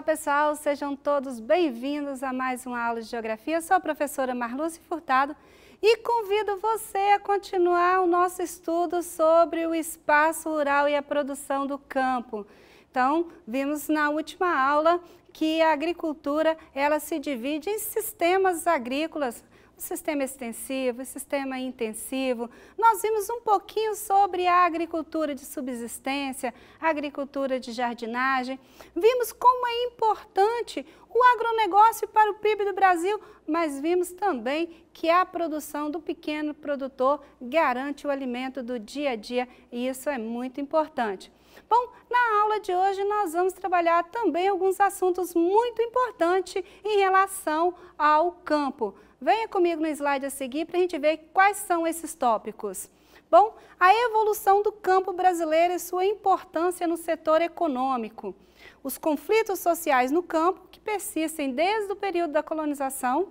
Olá, pessoal, sejam todos bem-vindos a mais uma aula de Geografia. Eu sou a professora Marluce Furtado e convido você a continuar o nosso estudo sobre o espaço rural e a produção do campo. Então, vimos na última aula que a agricultura ela se divide em sistemas agrícolas, o sistema extensivo, o sistema intensivo. Nós vimos um pouquinho sobre a agricultura de subsistência, agricultura de jardinagem. Vimos como é importante o agronegócio para o PIB do Brasil, mas vimos também que a produção do pequeno produtor garante o alimento do dia a dia e isso é muito importante. Bom, na aula de hoje nós vamos trabalhar também alguns assuntos muito importantes em relação ao campo. Venha comigo no slide a seguir para a gente ver quais são esses tópicos. Bom, a evolução do campo brasileiro e sua importância no setor econômico. Os conflitos sociais no campo, que persistem desde o período da colonização,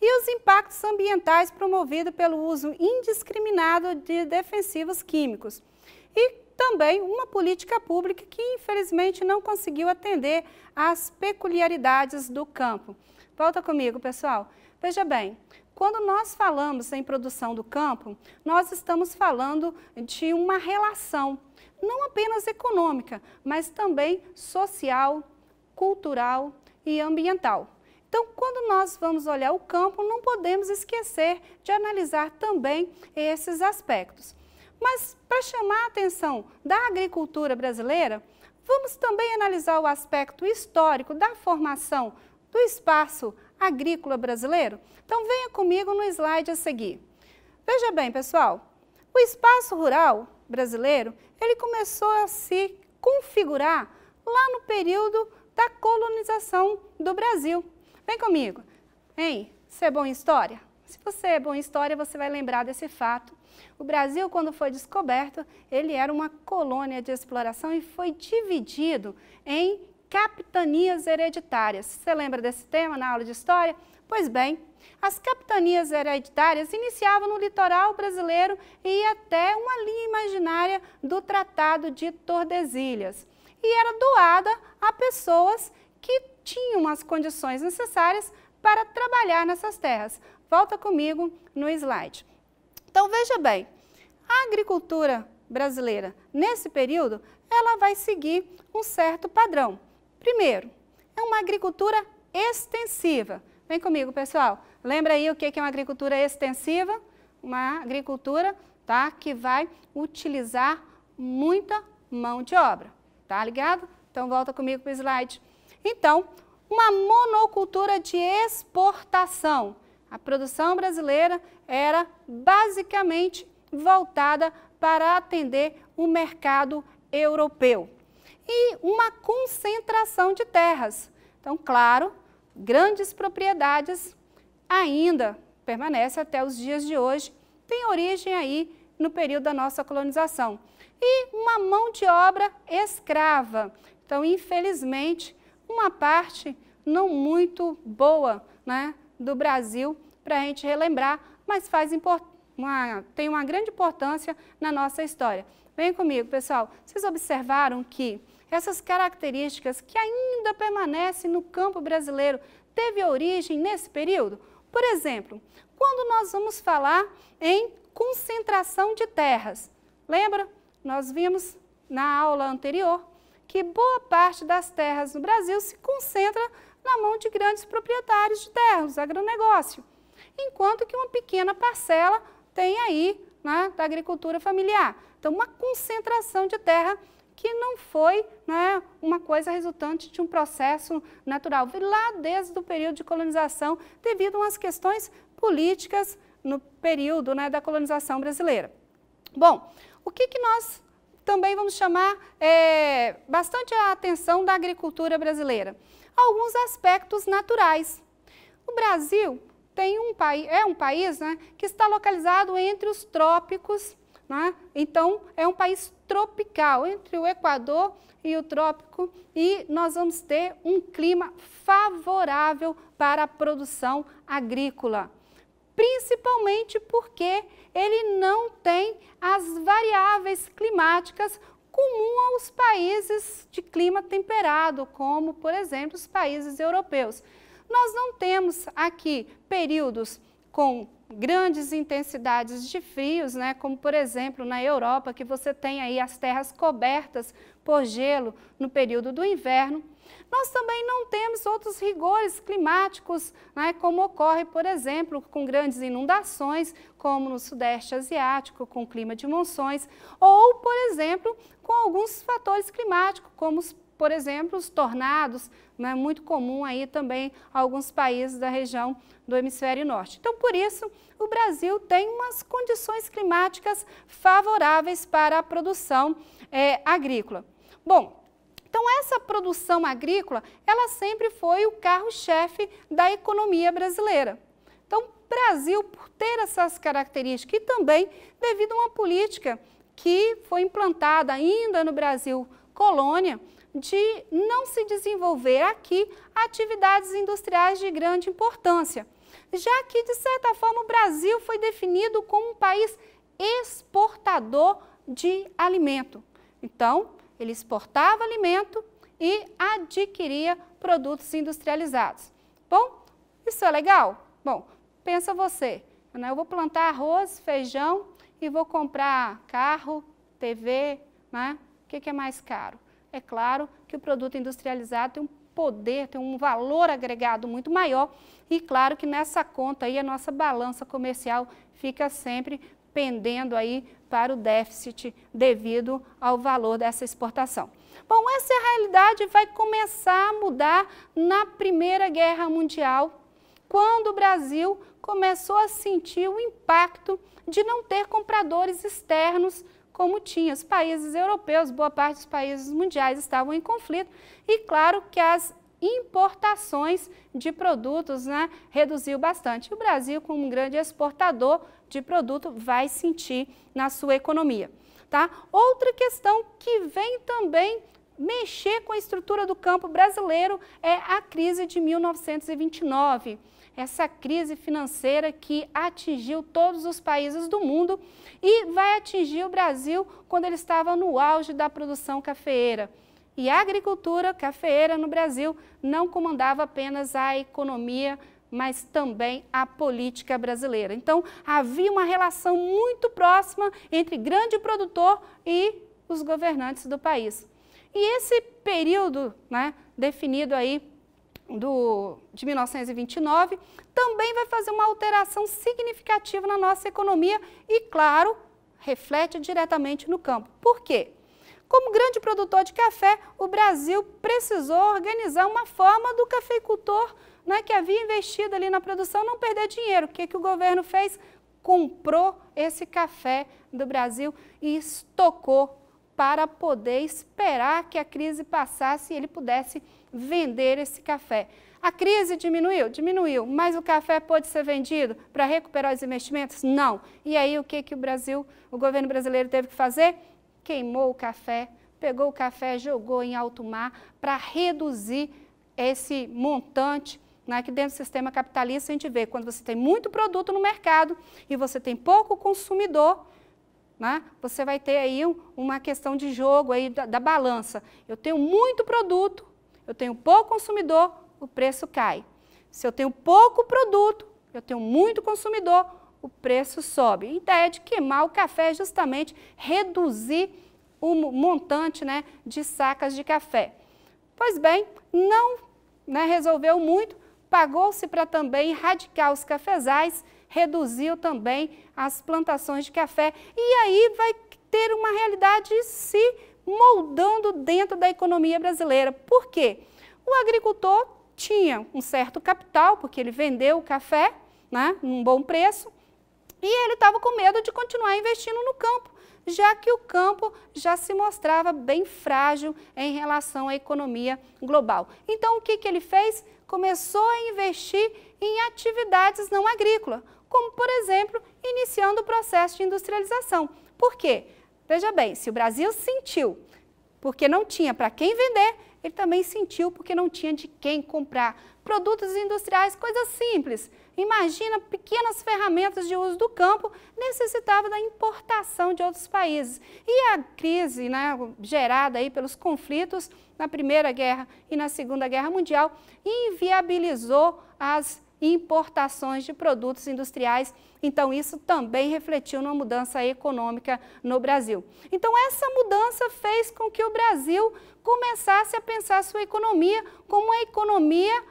e os impactos ambientais promovidos pelo uso indiscriminado de defensivos químicos. E também uma política pública que, infelizmente, não conseguiu atender às peculiaridades do campo. Volta comigo, pessoal. Veja bem, quando nós falamos em produção do campo, nós estamos falando de uma relação, não apenas econômica, mas também social, cultural e ambiental. Então, quando nós vamos olhar o campo, não podemos esquecer de analisar também esses aspectos. Mas para chamar a atenção da agricultura brasileira, vamos também analisar o aspecto histórico da formação do espaço agrícola brasileiro? Então venha comigo no slide a seguir. Veja bem, pessoal, o espaço rural brasileiro, ele começou a se configurar lá no período da colonização do Brasil. Vem comigo, hein? Isso é bom em história? Se você é bom em história, você vai lembrar desse fato. O Brasil, quando foi descoberto, ele era uma colônia de exploração e foi dividido em capitanias hereditárias. Você lembra desse tema na aula de história? Pois bem, as capitanias hereditárias iniciavam no litoral brasileiro e ia até uma linha imaginária do Tratado de Tordesilhas. E era doada a pessoas que tinham as condições necessárias para trabalhar nessas terras. Volta comigo no slide. Então veja bem, a agricultura brasileira nesse período, ela vai seguir um certo padrão. Primeiro, é uma agricultura extensiva. Vem comigo, pessoal. Lembra aí o que é uma agricultura extensiva? Uma agricultura tá, que vai utilizar muita mão de obra. Tá ligado? Então, volta comigo para o slide. Então, uma monocultura de exportação. A produção brasileira era basicamente voltada para atender o mercado europeu e uma concentração de terras. Então, claro, grandes propriedades ainda permanece até os dias de hoje, tem origem aí no período da nossa colonização. E uma mão de obra escrava. Então, infelizmente, uma parte não muito boa, né? do Brasil para a gente relembrar, mas faz uma, tem uma grande importância na nossa história. Vem comigo, pessoal. Vocês observaram que essas características que ainda permanecem no campo brasileiro teve origem nesse período? Por exemplo, quando nós vamos falar em concentração de terras, lembra? Nós vimos na aula anterior que boa parte das terras no Brasil se concentra na mão de grandes proprietários de terras, agronegócio, enquanto que uma pequena parcela tem aí né, da agricultura familiar. Então, uma concentração de terra que não foi né, uma coisa resultante de um processo natural. Lá desde o período de colonização, devido às questões políticas no período né, da colonização brasileira. Bom, o que, que nós também vamos chamar é, bastante a atenção da agricultura brasileira? alguns aspectos naturais. O Brasil tem um país, é um país né, que está localizado entre os trópicos, né, então é um país tropical, entre o Equador e o trópico, e nós vamos ter um clima favorável para a produção agrícola principalmente porque ele não tem as variáveis climáticas comum aos países de clima temperado, como, por exemplo, os países europeus. Nós não temos aqui períodos com grandes intensidades de frios, né, como por exemplo na Europa, que você tem aí as terras cobertas por gelo no período do inverno. Nós também não temos outros rigores climáticos, né, como ocorre, por exemplo, com grandes inundações, como no Sudeste Asiático, com clima de monções, ou, por exemplo, com alguns fatores climáticos, como os por exemplo, os tornados, é muito comum aí também alguns países da região do hemisfério norte. Então, por isso, o Brasil tem umas condições climáticas favoráveis para a produção é, agrícola. Bom, então essa produção agrícola, ela sempre foi o carro-chefe da economia brasileira. Então, o Brasil, por ter essas características e também devido a uma política que foi implantada ainda no Brasil colônia, de não se desenvolver aqui atividades industriais de grande importância, já que, de certa forma, o Brasil foi definido como um país exportador de alimento. Então, ele exportava alimento e adquiria produtos industrializados. Bom, isso é legal? Bom, pensa você, né? eu vou plantar arroz, feijão e vou comprar carro, TV, né? O que, que é mais caro? é claro que o produto industrializado tem um poder, tem um valor agregado muito maior e claro que nessa conta aí a nossa balança comercial fica sempre pendendo aí para o déficit devido ao valor dessa exportação. Bom, essa é realidade vai começar a mudar na Primeira Guerra Mundial, quando o Brasil começou a sentir o impacto de não ter compradores externos como tinha. Os países europeus, boa parte dos países mundiais estavam em conflito e claro que as importações de produtos né, reduziu bastante. O Brasil, como um grande exportador de produto, vai sentir na sua economia. Tá? Outra questão que vem também mexer com a estrutura do campo brasileiro é a crise de 1929 essa crise financeira que atingiu todos os países do mundo e vai atingir o Brasil quando ele estava no auge da produção cafeeira. E a agricultura cafeeira no Brasil não comandava apenas a economia mas também a política brasileira. Então, havia uma relação muito próxima entre grande produtor e os governantes do país. E esse período né, definido aí do, de 1929, também vai fazer uma alteração significativa na nossa economia e, claro, reflete diretamente no campo. Por quê? Como grande produtor de café, o Brasil precisou organizar uma forma do cafeicultor né, que havia investido ali na produção não perder dinheiro. O que, que o governo fez? Comprou esse café do Brasil e estocou para poder esperar que a crise passasse e ele pudesse vender esse café. A crise diminuiu? Diminuiu, mas o café pôde ser vendido para recuperar os investimentos? Não. E aí o que, que o Brasil, o governo brasileiro teve que fazer? Queimou o café, pegou o café, jogou em alto mar para reduzir esse montante né, que dentro do sistema capitalista a gente vê quando você tem muito produto no mercado e você tem pouco consumidor, né? Você vai ter aí uma questão de jogo aí da, da balança. Eu tenho muito produto, eu tenho pouco consumidor, o preço cai. Se eu tenho pouco produto, eu tenho muito consumidor, o preço sobe. A ideia de queimar o café é justamente reduzir o montante né, de sacas de café. Pois bem, não né, resolveu muito, pagou-se para também erradicar os cafezais reduziu também as plantações de café. E aí vai ter uma realidade se moldando dentro da economia brasileira. Por quê? O agricultor tinha um certo capital, porque ele vendeu o café, né, num bom preço, e ele estava com medo de continuar investindo no campo, já que o campo já se mostrava bem frágil em relação à economia global. Então, o que, que ele fez? Começou a investir em atividades não agrícolas, como, por exemplo, iniciando o processo de industrialização. Por quê? Veja bem, se o Brasil sentiu porque não tinha para quem vender, ele também sentiu porque não tinha de quem comprar. Produtos industriais, coisas simples. Imagina pequenas ferramentas de uso do campo necessitava da importação de outros países. E a crise né, gerada aí pelos conflitos na Primeira Guerra e na Segunda Guerra Mundial inviabilizou as importações de produtos industriais. Então, isso também refletiu numa mudança econômica no Brasil. Então, essa mudança fez com que o Brasil começasse a pensar sua economia como uma economia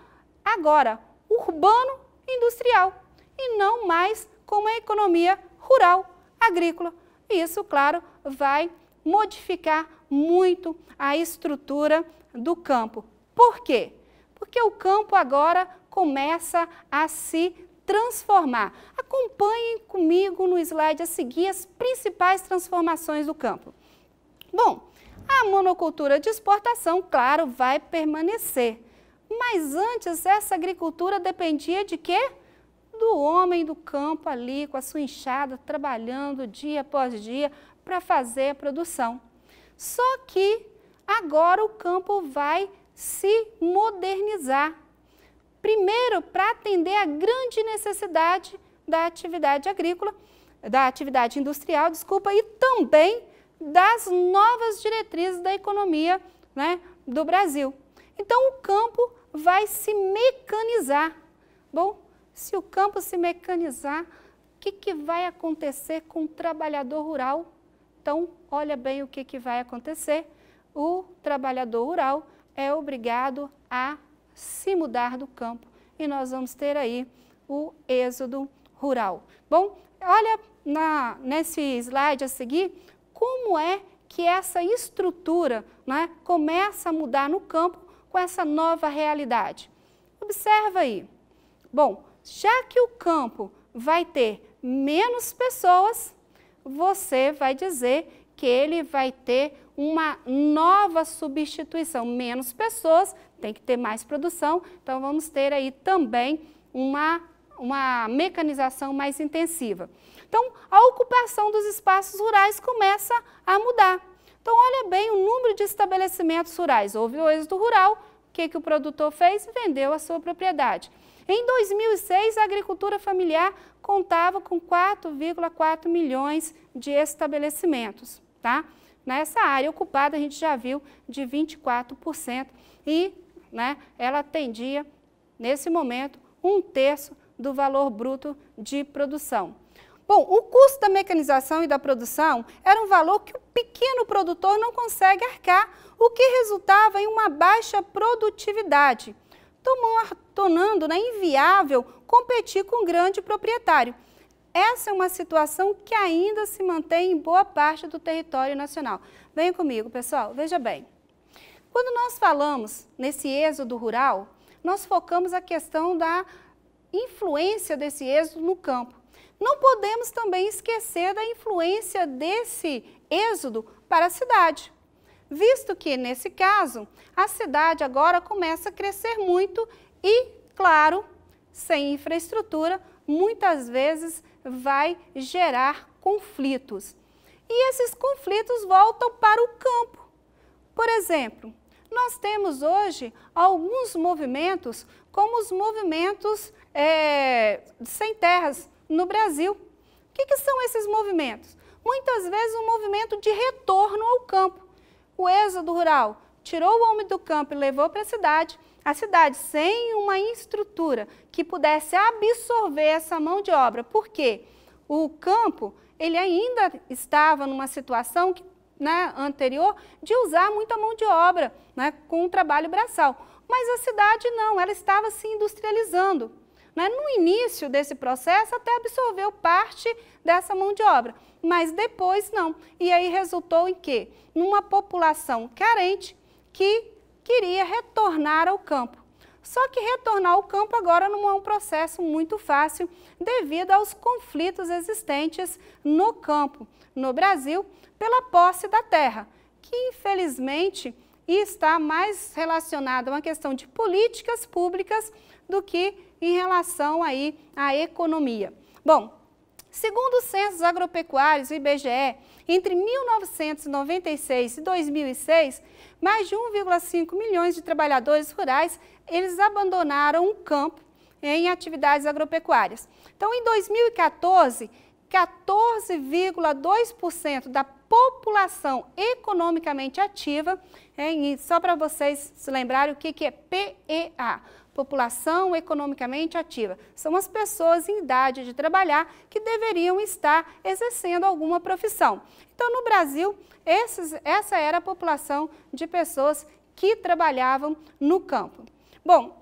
agora urbano-industrial e não mais como uma economia rural, agrícola. Isso, claro, vai modificar muito a estrutura do campo. Por quê? Porque o campo agora começa a se transformar. Acompanhem comigo no slide a seguir as principais transformações do campo. Bom, a monocultura de exportação, claro, vai permanecer. Mas antes, essa agricultura dependia de quê? Do homem do campo ali, com a sua enxada, trabalhando dia após dia para fazer a produção. Só que agora o campo vai se modernizar primeiro para atender a grande necessidade da atividade agrícola, da atividade industrial, desculpa, e também das novas diretrizes da economia né, do Brasil. Então o campo vai se mecanizar. Bom, se o campo se mecanizar, o que, que vai acontecer com o trabalhador rural? Então, olha bem o que, que vai acontecer. O trabalhador rural é obrigado a se mudar do campo e nós vamos ter aí o êxodo rural. Bom, olha na, nesse slide a seguir como é que essa estrutura né, começa a mudar no campo com essa nova realidade. Observa aí. Bom, já que o campo vai ter menos pessoas, você vai dizer que ele vai ter uma nova substituição. Menos pessoas, tem que ter mais produção, então vamos ter aí também uma, uma mecanização mais intensiva. Então, a ocupação dos espaços rurais começa a mudar. Então, olha bem o número de estabelecimentos rurais. Houve o êxodo rural, o que, que o produtor fez? Vendeu a sua propriedade. Em 2006, a agricultura familiar contava com 4,4 milhões de estabelecimentos, tá? nessa área ocupada, a gente já viu, de 24%. E né, ela atendia, nesse momento, um terço do valor bruto de produção. Bom, o custo da mecanização e da produção era um valor que o pequeno produtor não consegue arcar, o que resultava em uma baixa produtividade, tornando né, inviável competir com o grande proprietário. Essa é uma situação que ainda se mantém em boa parte do território nacional. Venha comigo, pessoal, veja bem. Quando nós falamos nesse êxodo rural, nós focamos a questão da influência desse êxodo no campo. Não podemos também esquecer da influência desse êxodo para a cidade, visto que, nesse caso, a cidade agora começa a crescer muito e, claro, sem infraestrutura, muitas vezes vai gerar conflitos. E esses conflitos voltam para o campo. Por exemplo, nós temos hoje alguns movimentos, como os movimentos é, sem terras no Brasil. O que, que são esses movimentos? Muitas vezes um movimento de retorno ao campo. O êxodo rural tirou o homem do campo e levou para a cidade, a cidade sem uma estrutura que pudesse absorver essa mão de obra, porque o campo ele ainda estava numa situação que, né, anterior de usar muita mão de obra né, com o trabalho braçal. Mas a cidade não, ela estava se industrializando. Né? No início desse processo, até absorveu parte dessa mão de obra, mas depois não. E aí resultou em quê? Numa população carente que queria retornar ao campo. Só que retornar ao campo agora não é um processo muito fácil devido aos conflitos existentes no campo, no Brasil, pela posse da terra, que infelizmente está mais relacionada a uma questão de políticas públicas do que em relação aí à economia. Bom, Segundo os censos agropecuários, o IBGE, entre 1996 e 2006, mais de 1,5 milhões de trabalhadores rurais, eles abandonaram o campo em atividades agropecuárias. Então, em 2014, 14,2% da população economicamente ativa. Hein? E só para vocês se lembrarem o que, que é PEA. População economicamente ativa. São as pessoas em idade de trabalhar que deveriam estar exercendo alguma profissão. Então, no Brasil, esses, essa era a população de pessoas que trabalhavam no campo. Bom,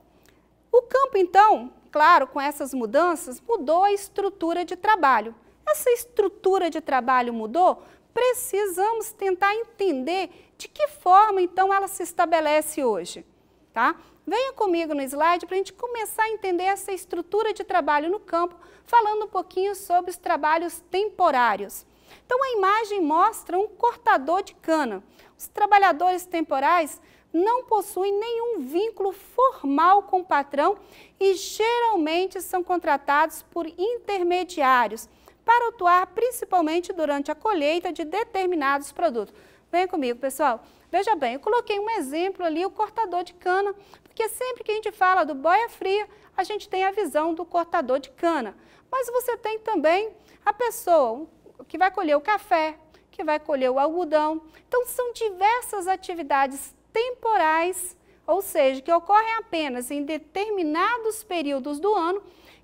o campo, então, claro, com essas mudanças, mudou a estrutura de trabalho. Essa estrutura de trabalho mudou precisamos tentar entender de que forma então ela se estabelece hoje. Tá? Venha comigo no slide para a gente começar a entender essa estrutura de trabalho no campo, falando um pouquinho sobre os trabalhos temporários. Então, a imagem mostra um cortador de cana. Os trabalhadores temporais não possuem nenhum vínculo formal com o patrão e geralmente são contratados por intermediários para atuar principalmente durante a colheita de determinados produtos. Vem comigo, pessoal. Veja bem, eu coloquei um exemplo ali, o cortador de cana, porque sempre que a gente fala do boia fria, a gente tem a visão do cortador de cana. Mas você tem também a pessoa que vai colher o café, que vai colher o algodão. Então, são diversas atividades temporais, ou seja, que ocorrem apenas em determinados períodos do ano,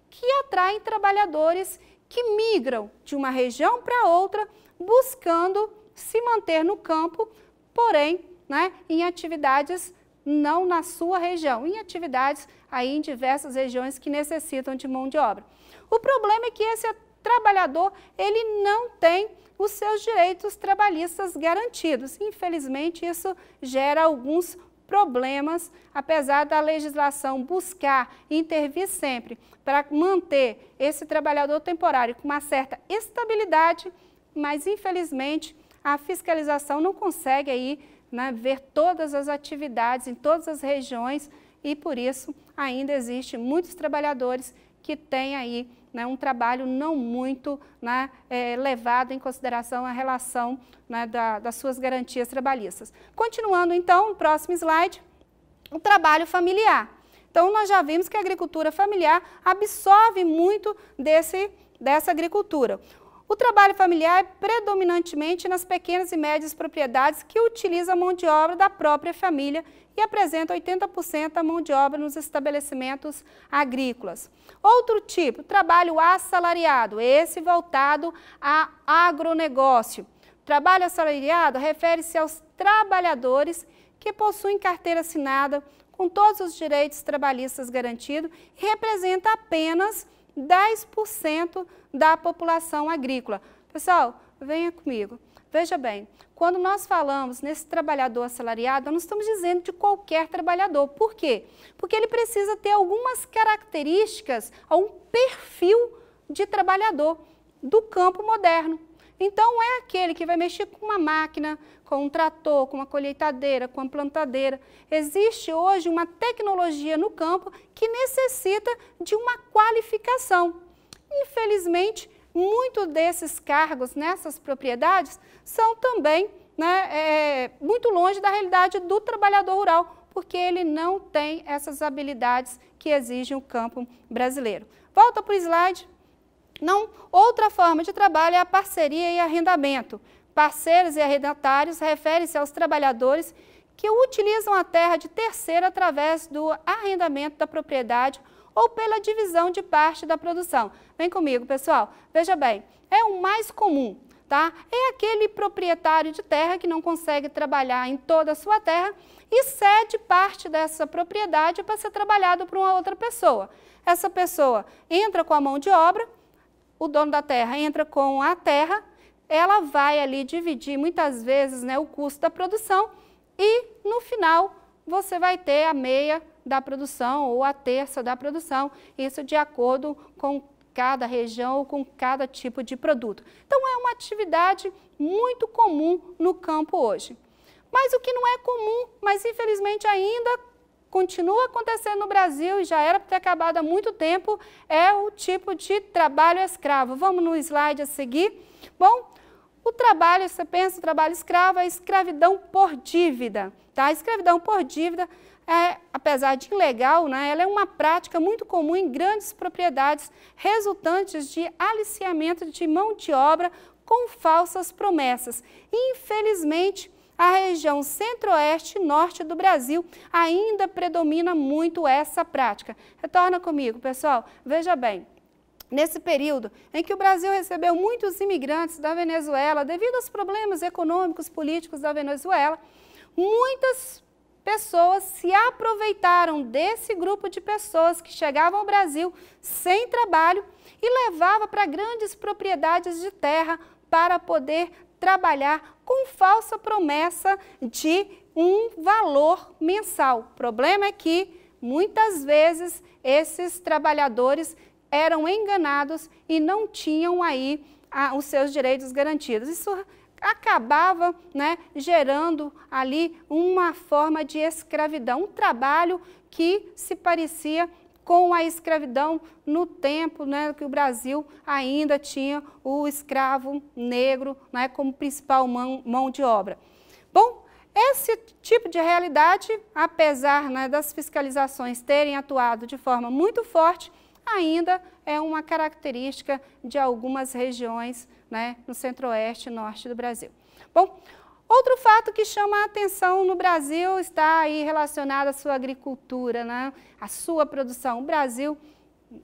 que atraem trabalhadores que migram de uma região para outra buscando se manter no campo, porém né, em atividades não na sua região, em atividades aí em diversas regiões que necessitam de mão de obra. O problema é que esse trabalhador, ele não tem os seus direitos trabalhistas garantidos. Infelizmente, isso gera alguns problemas, apesar da legislação buscar intervir sempre para manter esse trabalhador temporário com uma certa estabilidade, mas infelizmente a fiscalização não consegue aí né, ver todas as atividades em todas as regiões e por isso ainda existe muitos trabalhadores que têm aí né, um trabalho não muito né, é, levado em consideração a relação né, da, das suas garantias trabalhistas. Continuando então, o próximo slide, o trabalho familiar. Então, nós já vimos que a agricultura familiar absorve muito desse, dessa agricultura. O trabalho familiar é predominantemente nas pequenas e médias propriedades que utilizam a mão de obra da própria família e apresenta 80% da mão de obra nos estabelecimentos agrícolas. Outro tipo, trabalho assalariado, esse voltado a agronegócio. Trabalho assalariado refere-se aos trabalhadores que possuem carteira assinada com todos os direitos trabalhistas garantidos e representa apenas 10% da população agrícola. Pessoal, venha comigo. Veja bem, quando nós falamos nesse trabalhador assalariado, nós não estamos dizendo de qualquer trabalhador. Por quê? Porque ele precisa ter algumas características, um perfil de trabalhador do campo moderno. Então, é aquele que vai mexer com uma máquina, com um trator, com uma colheitadeira, com uma plantadeira. Existe hoje uma tecnologia no campo que necessita de uma qualificação. Infelizmente, muito desses cargos nessas propriedades são também né, é, é, muito longe da realidade do trabalhador rural, porque ele não tem essas habilidades que exige o campo brasileiro. Volta para o slide. Não, outra forma de trabalho é a parceria e arrendamento. Parceiros e arrendatários referem-se aos trabalhadores que utilizam a terra de terceiro através do arrendamento da propriedade ou pela divisão de parte da produção. Vem comigo, pessoal. Veja bem, é o mais comum, tá? É aquele proprietário de terra que não consegue trabalhar em toda a sua terra e cede parte dessa propriedade para ser trabalhado por uma outra pessoa. Essa pessoa entra com a mão de obra, o dono da terra entra com a terra, ela vai ali dividir muitas vezes né, o custo da produção e no final você vai ter a meia da produção ou a terça da produção, isso de acordo com cada região ou com cada tipo de produto. Então é uma atividade muito comum no campo hoje. Mas o que não é comum, mas infelizmente ainda continua acontecendo no Brasil e já era para ter acabado há muito tempo, é o tipo de trabalho escravo. Vamos no slide a seguir. Bom, o trabalho, você pensa, o trabalho escravo é escravidão por dívida, tá? Escravidão por dívida é, apesar de ilegal, né, ela é uma prática muito comum em grandes propriedades resultantes de aliciamento de mão de obra com falsas promessas. Infelizmente, a região centro-oeste e norte do Brasil ainda predomina muito essa prática. Retorna comigo, pessoal. Veja bem, Nesse período em que o Brasil recebeu muitos imigrantes da Venezuela, devido aos problemas econômicos políticos da Venezuela, muitas pessoas se aproveitaram desse grupo de pessoas que chegavam ao Brasil sem trabalho e levava para grandes propriedades de terra para poder trabalhar com falsa promessa de um valor mensal. O problema é que muitas vezes esses trabalhadores eram enganados e não tinham aí ah, os seus direitos garantidos. Isso acabava né, gerando ali uma forma de escravidão, um trabalho que se parecia com a escravidão no tempo né, que o Brasil ainda tinha o escravo negro né, como principal mão, mão de obra. Bom, esse tipo de realidade, apesar né, das fiscalizações terem atuado de forma muito forte, ainda é uma característica de algumas regiões né, no centro-oeste e norte do Brasil. Bom, outro fato que chama a atenção no Brasil está aí relacionado à sua agricultura, né, à sua produção. O Brasil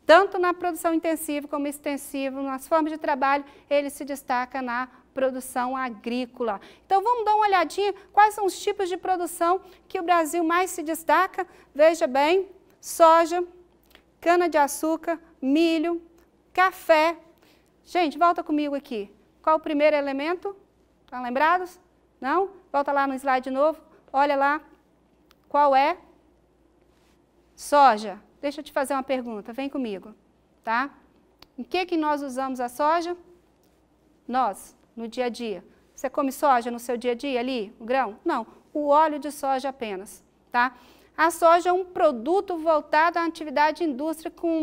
tanto na produção intensiva como extensiva, nas formas de trabalho, ele se destaca na produção agrícola. Então vamos dar uma olhadinha quais são os tipos de produção que o Brasil mais se destaca. Veja bem, soja, cana-de-açúcar, milho, café. Gente, volta comigo aqui. Qual o primeiro elemento? Estão tá lembrados? Não? Volta lá no slide de novo. Olha lá. Qual é? Soja. Deixa eu te fazer uma pergunta. Vem comigo. Tá? Em que, que nós usamos a soja? Nós, no dia a dia. Você come soja no seu dia a dia ali, o grão? Não, o óleo de soja apenas, tá? A soja é um produto voltado à atividade de indústria com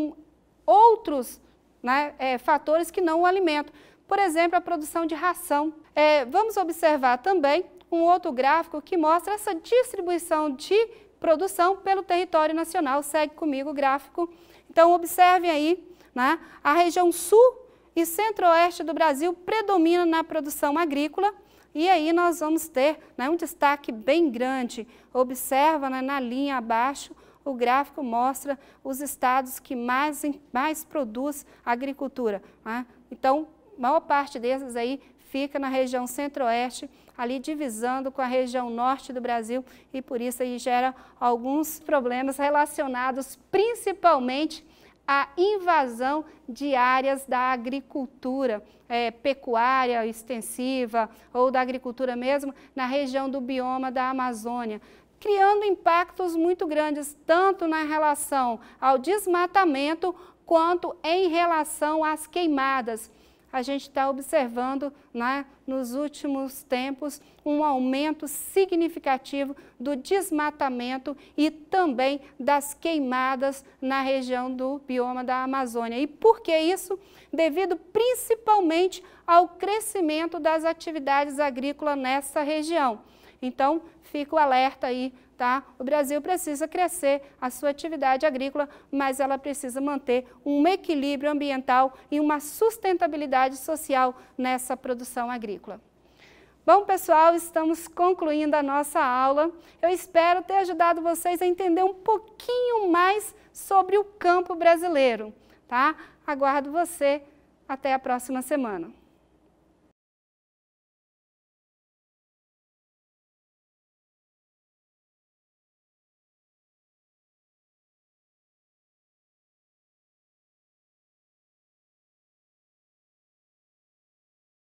outros né, é, fatores que não o alimento. Por exemplo, a produção de ração. É, vamos observar também um outro gráfico que mostra essa distribuição de produção pelo território nacional. Segue comigo o gráfico. Então, observem aí, né, a região sul e centro-oeste do Brasil predomina na produção agrícola e aí nós vamos ter né, um destaque bem grande. Observa né, na linha abaixo o gráfico mostra os estados que mais, mais produz agricultura. Né? Então, maior parte desses aí fica na região centro-oeste, ali divisando com a região norte do Brasil e por isso aí gera alguns problemas relacionados principalmente à invasão de áreas da agricultura é, pecuária extensiva ou da agricultura mesmo na região do bioma da Amazônia criando impactos muito grandes, tanto na relação ao desmatamento quanto em relação às queimadas. A gente está observando né, nos últimos tempos um aumento significativo do desmatamento e também das queimadas na região do bioma da Amazônia. E por que isso? Devido principalmente ao crescimento das atividades agrícolas nessa região. Então, fica o alerta aí, tá? O Brasil precisa crescer a sua atividade agrícola, mas ela precisa manter um equilíbrio ambiental e uma sustentabilidade social nessa produção agrícola. Bom, pessoal, estamos concluindo a nossa aula. Eu espero ter ajudado vocês a entender um pouquinho mais sobre o campo brasileiro, tá? Aguardo você. Até a próxima semana.